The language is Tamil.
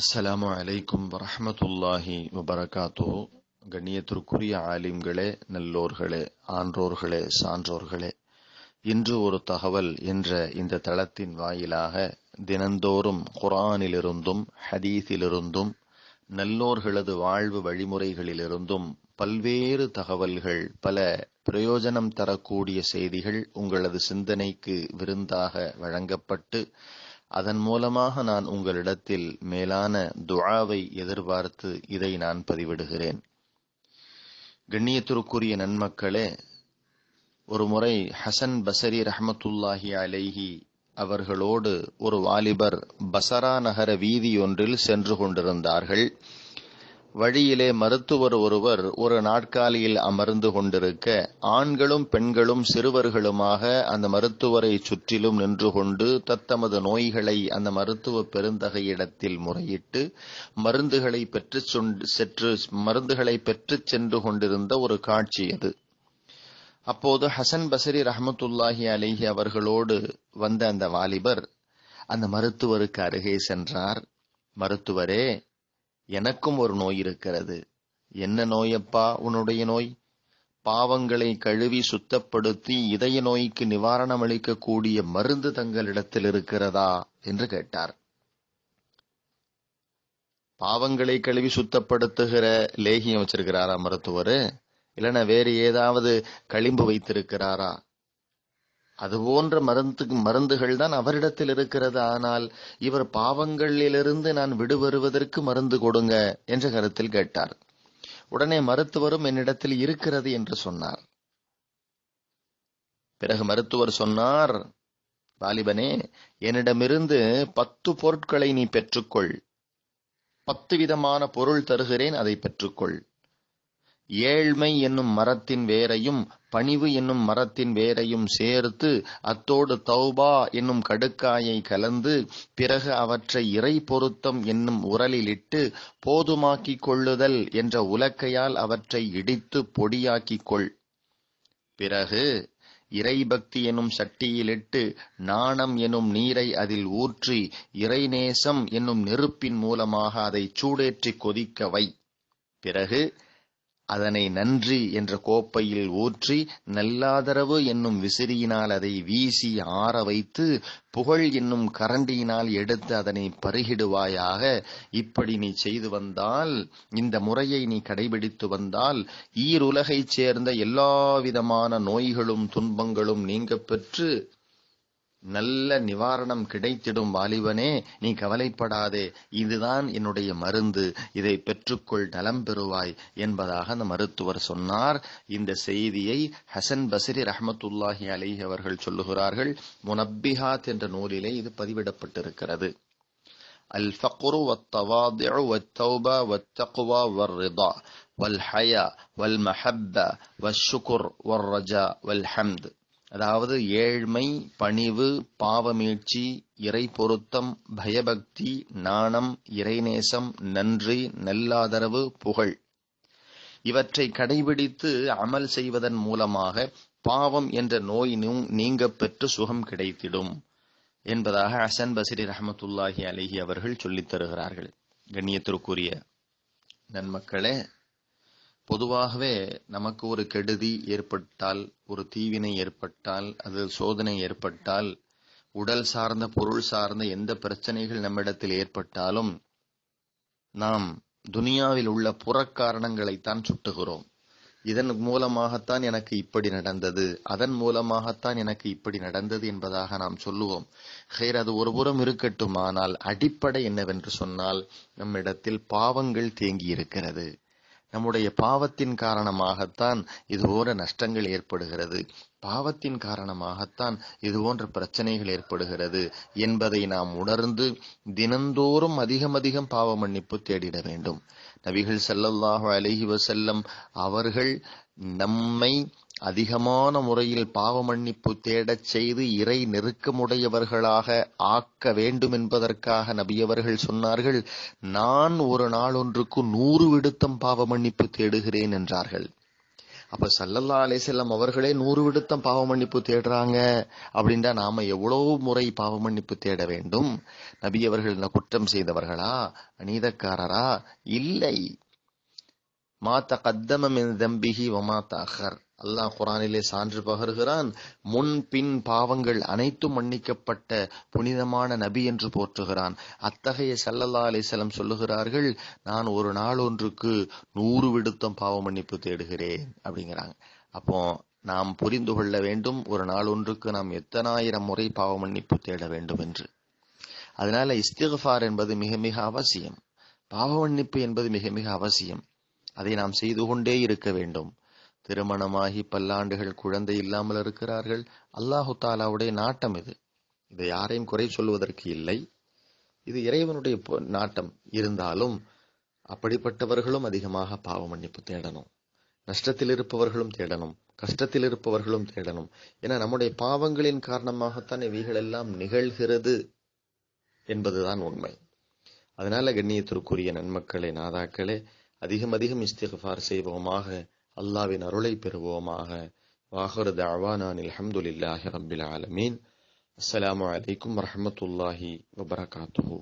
அஸ்லாம் அலைக்கும் வரமத்துல்லாஹி வபரகாத்தோ கண்ணியத்திற்குரிய ஆலிம்களே நல்லோர்களே ஆன்றோர்களே சான்றோர்களே இன்று ஒரு தகவல் என்ற இந்த தளத்தின் வாயிலாக தினந்தோறும் குரானிலிருந்தும் ஹதீஸிலிருந்தும் நல்லோர்களது வாழ்வு வழிமுறைகளிலிருந்தும் பல்வேறு தகவல்கள் பல பிரயோஜனம் தரக்கூடிய செய்திகள் உங்களது சிந்தனைக்கு விருந்தாக வழங்கப்பட்டு அதன் மூலமாக நான் உங்களிடத்தில் மேலான துழாவை எதிர்பார்த்து இதை நான் பதிவிடுகிறேன் கண்ணியத்திற்குரிய நன்மக்களே ஒரு முறை ஹசன் பசரி ரஹமத்துல்லாஹி அலைஹி அவர்களோடு ஒரு வாலிபர் பசரா நகர வீதி ஒன்றில் சென்று கொண்டிருந்தார்கள் வழியிலே மருத்துவர் ஒருவர் ஒரு நாற்காலியில் அமர்ந்து கொண்டிருக்க ஆண்களும் பெண்களும் சிறுவர்களுமாக அந்த மருத்துவரை சுற்றிலும் நின்று கொண்டு தத்தமது நோய்களை அந்த மருத்துவ பெருந்தகையிடத்தில் முறையிட்டு மருந்துகளை பெற்று சென்று மருந்துகளை பெற்றுச் சென்று கொண்டிருந்த ஒரு காட்சி அது அப்போது ஹசன் பசரி ரஹமத்துல்லாஹி அலிஹி அவர்களோடு வந்த அந்த வாலிபர் அந்த மருத்துவருக்கு அருகே சென்றார் மருத்துவரே எனக்கும் ஒரு நோய் இருக்கிறது என்ன நோயப்பா உன்னுடைய நோய் பாவங்களை கழுவி சுத்தப்படுத்தி இதய நோய்க்கு நிவாரணம் அளிக்கக்கூடிய மருந்து தங்களிடத்தில் இருக்கிறதா என்று கேட்டார் பாவங்களை கழுவி சுத்தப்படுத்துகிற லேகியம் வச்சிருக்கிறாரா மருத்துவர் இல்லைன்னா வேறு ஏதாவது களிம்பு வைத்திருக்கிறாரா அதுபோன்ற மருந்து மருந்துகள் தான் அவரிடத்தில் இருக்கிறது ஆனால் இவர் பாவங்களிலிருந்து நான் விடுபெறுவதற்கு மருந்து கொடுங்க என்ற கருத்தில் கேட்டார் உடனே மருத்துவரும் என்னிடத்தில் இருக்கிறது என்று சொன்னார் பிறகு மருத்துவர் சொன்னார் வாலிபனே என்னிடமிருந்து பத்து பொருட்களை நீ பெற்றுக்கொள் பத்து விதமான பொருள் தருகிறேன் அதை பெற்றுக்கொள் ஏழ்மை என்னும் மரத்தின் வேரையும் பணிவு என்னும் மரத்தின் வேரையும் சேர்த்து அத்தோடு தௌபா என்னும் கடுக்காயை கலந்து பிறகு அவற்றை இறை பொருத்தம் என்னும் உரலிலிட்டு போதுமாக்கிக் கொள்ளுதல் என்ற உலக்கையால் அவற்றை இடித்து பொடியாக்கிக் கொள் பிறகு இறைபக்தி எனும் சட்டியிலிட்டு நாணம் எனும் நீரை அதில் ஊற்றி இறைநேசம் என்னும் நெருப்பின் மூலமாக அதை சூடேற்றி கொதிக்க வை பிறகு அதனை நன்றி என்ற கோப்பையில் ஊற்றி நல்லாதரவு என்னும் விசிறியினால் அதை வீசி ஆற வைத்து புகழ் என்னும் கரண்டியினால் எடுத்து அதனை பருகிடுவாயாக இப்படி நீ செய்து வந்தால் இந்த முறையை நீ கடைபிடித்து வந்தால் ஈருலகைச் சேர்ந்த எல்லாவிதமான நோய்களும் துன்பங்களும் நீங்க பெற்று நல்ல நிவாரணம் கிடைத்திடும் வாலிபனே நீ கவலைப்படாதே இதுதான் என்னுடைய மருந்து இதை பெற்றுக்கொள் நலம் பெறுவாய் என்பதாக அந்த மருத்துவர் சொன்னார் இந்த செய்தியை ஹசன் பசிரி ரஹமத்துல்லாஹி அலி அவர்கள் சொல்லுகிறார்கள் முனப்பிஹாத் என்ற நூலிலே இது பதிவிடப்பட்டிருக்கிறது الفقر வர்ரிதா வல் ஹயா வல் والحياء والمحبة வர்ரஜா வல் والحمد அதாவது ஏழ்மை பணிவு பாவமீழ்ச்சி இறை பொருத்தம் பயபக்தி நாணம் இறைநேசம் நன்றி நல்லாதரவு புகழ் இவற்றை கடைபிடித்து அமல் செய்வதன் மூலமாக பாவம் என்ற நோய் நீங்க பெற்று சுகம் கிடைத்திடும் என்பதாக அசன் பசிரி ரஹமத்துல்லாஹி அலிஹி அவர்கள் சொல்லித் தருகிறார்கள் கண்ணியத்திற்குரிய நன்மக்களே பொதுவாகவே நமக்கு ஒரு கெடுதி ஏற்பட்டால் ஒரு தீவினை ஏற்பட்டால் அது சோதனை ஏற்பட்டால் உடல் சார்ந்த பொருள் சார்ந்த எந்த பிரச்சனைகள் நம்மிடத்தில் ஏற்பட்டாலும் நாம் துனியாவில் உள்ள புறக்காரணங்களைத்தான் சுட்டுகிறோம் இதன் மூலமாகத்தான் எனக்கு இப்படி நடந்தது அதன் மூலமாகத்தான் எனக்கு இப்படி நடந்தது என்பதாக நாம் சொல்லுவோம் ஹேர் அது ஒருபுறம் இருக்கட்டும் ஆனால் அடிப்படை என்னவென்று சொன்னால் நம்மிடத்தில் பாவங்கள் தேங்கி இருக்கிறது நம்முடைய பாவத்தின் காரணமாகத்தான் இது போன்ற நஷ்டங்கள் ஏற்படுகிறது பாவத்தின் காரணமாகத்தான் இது போன்ற பிரச்சனைகள் ஏற்படுகிறது என்பதை நாம் உணர்ந்து தினந்தோறும் அதிகம் அதிகம் பாவ மன்னிப்பு தேடிட வேண்டும் நபிகள் செல்லல்லாஹு அழகி வசல்லம் அவர்கள் நம்மை அதிகமான முறையில் பாவமன்னிப்பு தேடச் செய்து இறை நெருக்கமுடையவர்களாக ஆக்க வேண்டும் என்பதற்காக நபியவர்கள் சொன்னார்கள் நான் ஒரு நாள் ஒன்றுக்கு நூறு விடுத்தம் பாவமன்னிப்பு தேடுகிறேன் என்றார்கள் அப்ப சல்லல்லா செல்லம் அவர்களே நூறு விடுத்தம் பாவ மன்னிப்பு தேடுறாங்க அப்படின்னா நாம எவ்வளவு முறை பாவ மன்னிப்பு தேட வேண்டும் நபியவர்கள் குற்றம் செய்தவர்களா அநீதக்காரரா இல்லை மா தகத்தம தம்பிஹி வமா தஹர் அல்லாஹ் குரானிலே சான்று பகருகிறான் முன் பின் பாவங்கள் அனைத்தும் மன்னிக்கப்பட்ட புனிதமான நபி என்று போற்றுகிறான் அத்தகைய சல்லல்லா அலிசலம் சொல்லுகிறார்கள் நான் ஒரு நாள் ஒன்றுக்கு நூறு விடுத்தம் பாவ மன்னிப்பு தேடுகிறேன் அப்படிங்கிறாங்க அப்போ நாம் புரிந்து கொள்ள வேண்டும் ஒரு நாள் ஒன்றுக்கு நாம் எத்தனாயிரம் முறை பாவ மன்னிப்பு தேட வேண்டும் என்று அதனால இஸ்திகஃபார் என்பது மிக மிக அவசியம் பாவ மன்னிப்பு என்பது மிக மிக அவசியம் அதை நாம் செய்து கொண்டே இருக்க வேண்டும் திருமணமாகி பல்லாண்டுகள் குழந்தை இல்லாமல் இருக்கிறார்கள் அல்லாஹு தாலாவுடைய நாட்டம் இது இதை யாரையும் குறை சொல்வதற்கு இல்லை இது இறைவனுடைய நாட்டம் இருந்தாலும் அப்படிப்பட்டவர்களும் அதிகமாக பாவ மன்னிப்பு தேடணும் நஷ்டத்தில் இருப்பவர்களும் தேடணும் கஷ்டத்தில் இருப்பவர்களும் தேடணும் ஏன்னா நம்முடைய பாவங்களின் காரணமாகத்தான் இவைகள் எல்லாம் நிகழ்கிறது என்பதுதான் உண்மை அதனால கண்ணியத்திற்குரிய நன்மக்களே நாதாக்களே அதிகம் அதிகம் இஸ்திகார் செய்வோமாக அல்லாவின் அருளை பெறுவோமாக வாகர் வாஹர் தாவானான் இல்லாஹி ரபில் ஆலமீன் அஸ்லாம் வலைக்கம் வரமத்துல்லாஹி வபரகாத்து